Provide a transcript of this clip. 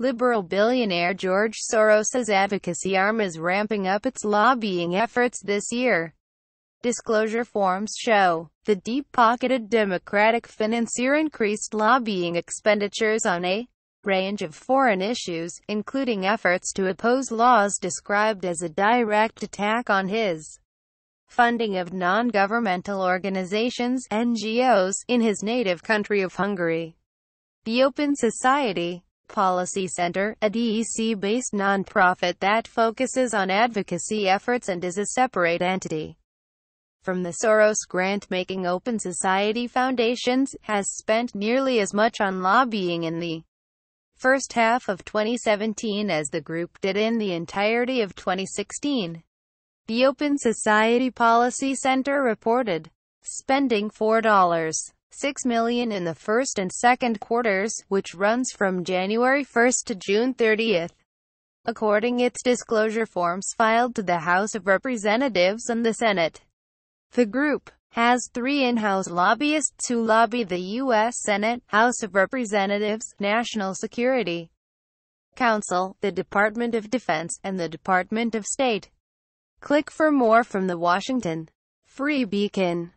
Liberal billionaire George Soros's advocacy arm is ramping up its lobbying efforts this year. Disclosure forms show the deep-pocketed Democratic financier increased lobbying expenditures on a range of foreign issues, including efforts to oppose laws described as a direct attack on his funding of non-governmental organizations, NGOs, in his native country of Hungary. The Open Society Policy Center, a DEC-based nonprofit that focuses on advocacy efforts and is a separate entity from the Soros grant-making Open Society Foundations, has spent nearly as much on lobbying in the first half of 2017 as the group did in the entirety of 2016. The Open Society Policy Center reported spending $4. 6 million in the first and second quarters, which runs from January 1 to June 30. According its disclosure forms filed to the House of Representatives and the Senate, the group has three in-house lobbyists who lobby the U.S. Senate, House of Representatives, National Security Council, the Department of Defense, and the Department of State. Click for more from the Washington Free Beacon.